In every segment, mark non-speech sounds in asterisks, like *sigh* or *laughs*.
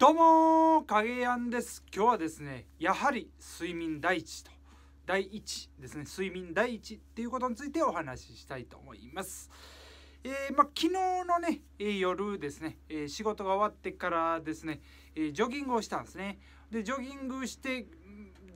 どうも影やんです今日はですねやはり睡眠第一と第一ですね睡眠第一っていうことについてお話ししたいと思います。えー、ま昨日のね、え夜ですね、えー、仕事が終わってからですね、えー、ジョギングをしたんですね。でジョギングして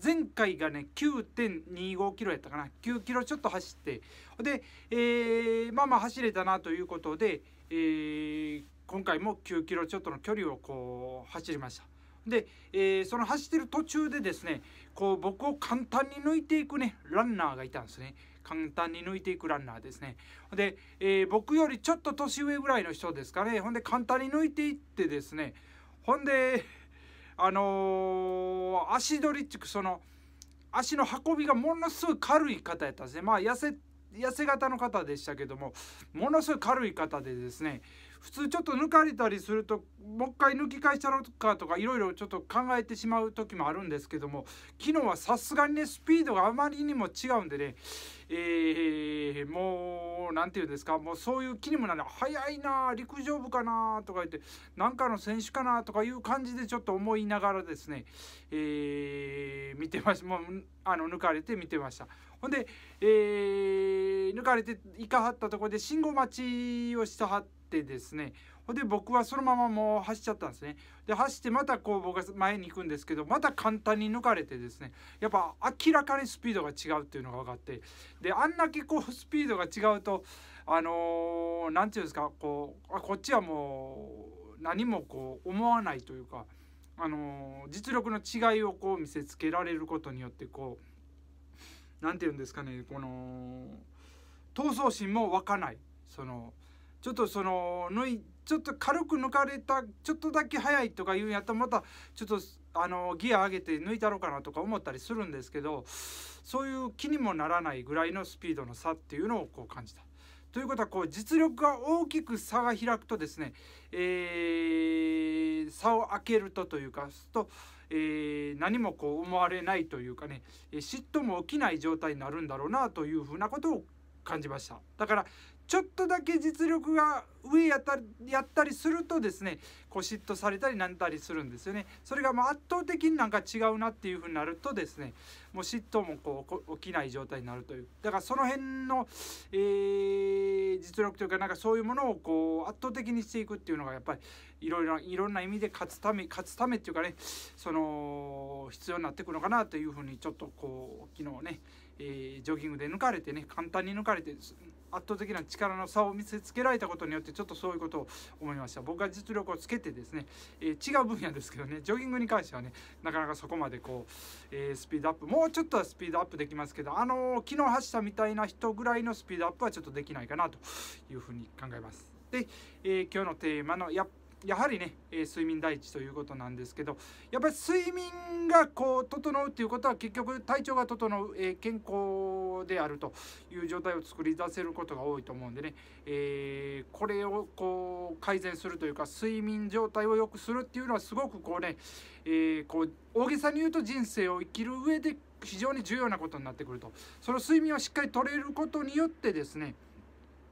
前回がね9.25キロやったかな9キロちょっと走ってで、えー、まあまあ走れたなということで、えー、今回も9キロちょっとの距離をこう走りました。で、えー、その走ってる途中でですねこう僕を簡単に抜いていくねランナーがいたんですね簡単に抜いていくランナーですねで、えー、僕よりちょっと年上ぐらいの人ですかねほんで簡単に抜いていってですねほんであのー、足取りっていうかその足の運びがものすごい軽い方やったんですねまあ痩せ痩せ型の方でしたけどもものすごい軽い方でですね普通ちょっと抜かれたりするともう一回抜き返したろかとかいろいろちょっと考えてしまう時もあるんですけども昨日はさすがにねスピードがあまりにも違うんでね、えー、もう何て言うんですかもうそういう気にもなる早いな陸上部かなとか言って何かの選手かなとかいう感じでちょっと思いながらですね、えー、見てましたもうあの抜かれて見てました。ほんで、えー、抜かれていかはったところで信号待ちをしてはって。ってですねほんで僕はそのままもう走っちゃったんですねで走ってまたこう僕が前に行くんですけどまた簡単に抜かれてですねやっぱ明らかにスピードが違うっていうのが分かってであんだけこうスピードが違うとあの何、ー、て言うんですかこうあこっちはもう何もこう思わないというか、あの実力の違いをこう見せつけられることによってこう何て言うんですかねこの闘争心も湧かないそのちょっとそのいちょっと軽く抜かれたちょっとだけ速いとかいうんやったらまたちょっとあのギア上げて抜いたろうかなとか思ったりするんですけどそういう気にもならないぐらいのスピードの差っていうのをこう感じた。ということはこう実力が大きく差が開くとですね、えー、差を開けるとというかと、えー、何もこう思われないというかね嫉妬も起きない状態になるんだろうなというふうなことを感じましただからちょっとだけ実力が上やったやったりするとですねこう嫉妬されたりなんたりするんですよねそれがもう圧倒的になんか違うなっていうふうになるとですねもう嫉妬もこう起きない状態になるというだからその辺の、えー、実力というかなんかそういうものをこう圧倒的にしていくっていうのがやっぱりいろいろいろんな意味で勝つため勝つためっていうかねその必要になってくるのかなというふうにちょっとこう昨日ね、えー、ジョギングで抜かれてね簡単に抜かれて圧倒的な力の差を見せつけられたことによってちょっとそういうことを思いました僕は実力をつけてですね、えー、違う分野ですけどねジョギングに関してはねなかなかそこまでこう、えー、スピードアップもうちょっとはスピードアップできますけどあのー、昨日走ったみたいな人ぐらいのスピードアップはちょっとできないかなというふうに考えますで、え今日のテーマの「やっやはりね、えー、睡眠第一ということなんですけどやっぱり睡眠がこう整うっていうことは結局体調が整う、えー、健康であるという状態を作り出せることが多いと思うんでね、えー、これをこう改善するというか睡眠状態を良くするっていうのはすごくこうね、えこう大げさに言うと人生を生きる上で非常に重要なことになってくるとその睡眠をしっかりとれることによってですね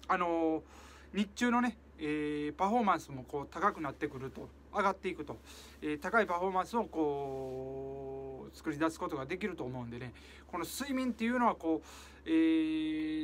あの日中のねえー、パフォーマンスもこう高くなってくると上がっていくと、えー、高いパフォーマンスをこう作り出すことができると思うんでねこの睡眠っていうのはこう、え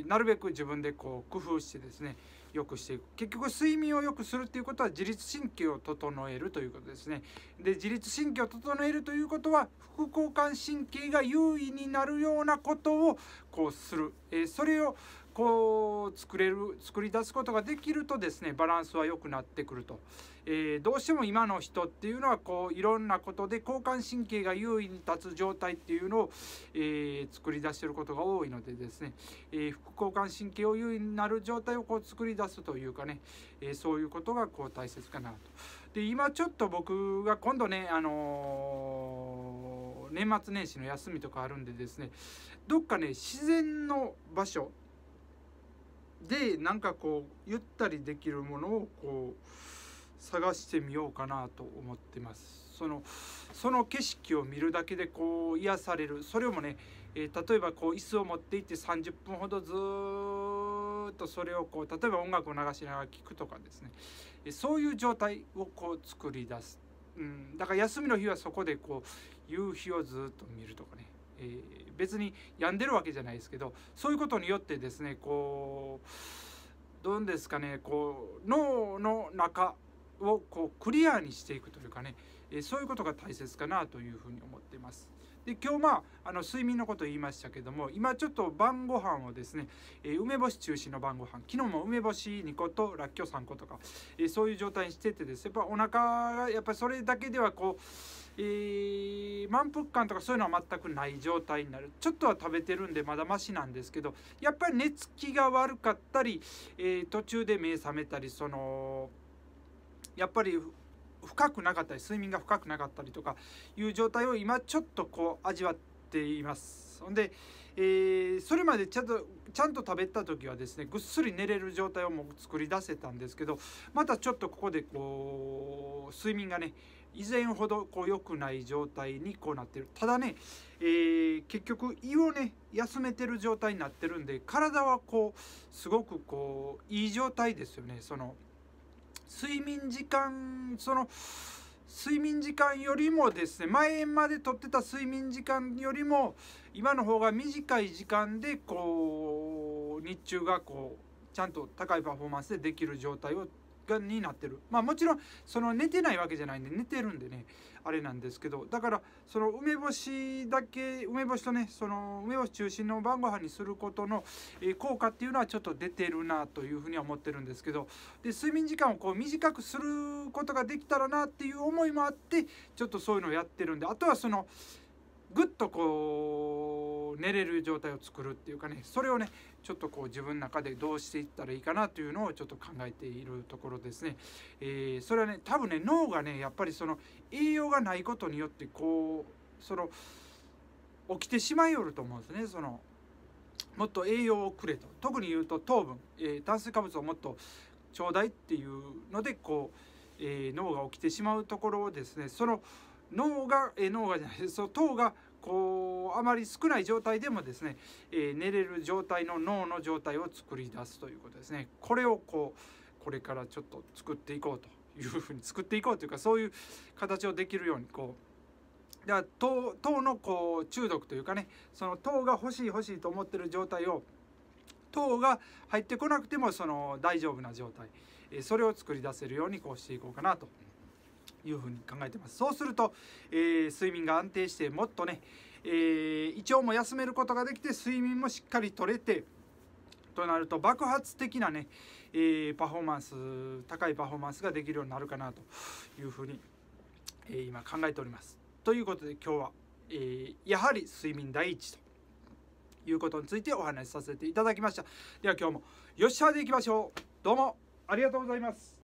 ー、なるべく自分でこう工夫してですね良くしていく結局睡眠を良くするっていうことは自律神経を整えるということですねで自律神経を整えるということは副交感神経が優位になるようなことをこうするえー、それをこう作れる作り出すことができるとですねバランスは良くなってくると、えー、どうしても今の人っていうのはこういろんなことで交感神経が優位に立つ状態っていうのを、えー、作り出してることが多いのでですね、え副交感神経を優位になる状態をこう作り出すというかね、えそういうことがこう大切かなと。で今ちょっと僕が今度ねあの年末年始の休みとかあるんでですねどっかね自然の場所でなんかこうゆったりできるものをこう探してみようかなと思ってますそのその景色を見るだけでこう癒されるそれもね、えー、例えばこう椅子を持っていって30分ほどずっとそれをこう例えば音楽を流しながら聴くとかですね、えそういう状態をこう作り出す、うん、だから休みの日はそこでこう夕日をずっと見るとかね、えー、別に病んでるわけじゃないですけどそういうことによってですねこうどうですかねこう脳の中をこうクリアにしていくというかね、えー、そういうことが大切かなというふうに思ってます。で今日まああの睡眠のこと言いましたけども今ちょっと晩ご飯をですね、えー、梅干し中心の晩ご飯昨日も梅干し2個とらっきょう3個とか、えー、そういう状態にしててですねやっぱお腹がやっぱりそれだけではこうえー、満腹感とかそういうのは全くない状態になるちょっとは食べてるんでまだましなんですけどやっぱり寝つきが悪かったり、えー、途中で目覚めたりそのやっぱり深くなかったり睡眠が深くなかったりとかいう状態を今ちょっとこう味わっています。ほんで、えー、それまでちゃんとちゃんと食べた時はですねぐっすり寝れる状態をもう作り出せたんですけどまたちょっとここでこう睡眠がね以前ほどこう良くない状態にこうなってるただね、えー、結局胃をね休めてる状態になってるんで体はこうすごくこういい状態ですよねその睡眠時間その睡眠時間よりもですね前までとってた睡眠時間よりも今の方が短い時間でこう日中がこうちゃんと高いパフォーマンスでできる状態をがになってるまあもちろんその寝てないわけじゃないんで寝てるんでねあれなんですけどだからその梅干しだけ梅干しとねその梅干し中心の晩ご飯にすることの、え効果っていうのはちょっと出てるなというふうには思ってるんですけどで睡眠時間をこう短くすることができたらなっていう思いもあってちょっとそういうのをやってるんであとはそのぐっとこう寝れる状態を作るっていうかねそれをねちょっとこう自分の中でどうしていったらいいかなというのをちょっと考えているところですね。えー、それはね多分ね脳がねやっぱりその栄養がないことによってこうその起きてしまいよると思うんですね。そのもっと栄養をくれと特に言うと糖分、えー、炭水化物をもっとちょうだいっていうのでこう、えー、脳が起きてしまうところをですねその脳が、えー、脳がじゃない *laughs* そう糖がこうあまり少ない状態でもですね、えー、寝れる状態の脳の状態を作り出すということですねこれをこうこれからちょっと作っていこうというふうに作っていこうというかそういう形をできるようにこう糖糖のこう中毒というかねその糖が欲しい欲しいと思ってる状態を糖が入ってこなくてもその大丈夫な状態それを作り出せるようにこうしていこうかなというふうに考えてますそうすると、えー、睡眠が安定してもっとね、えー、胃腸も休めることができて睡眠もしっかりとれてとなると爆発的なね、えー、パフォーマンス高いパフォーマンスができるようになるかなというふうに、えー、今考えております。ということで今日は、えー、やはり睡眠第一ということについてお話しさせていただきました。では今日もよっしゃでいきましょう。どうもありがとうございます。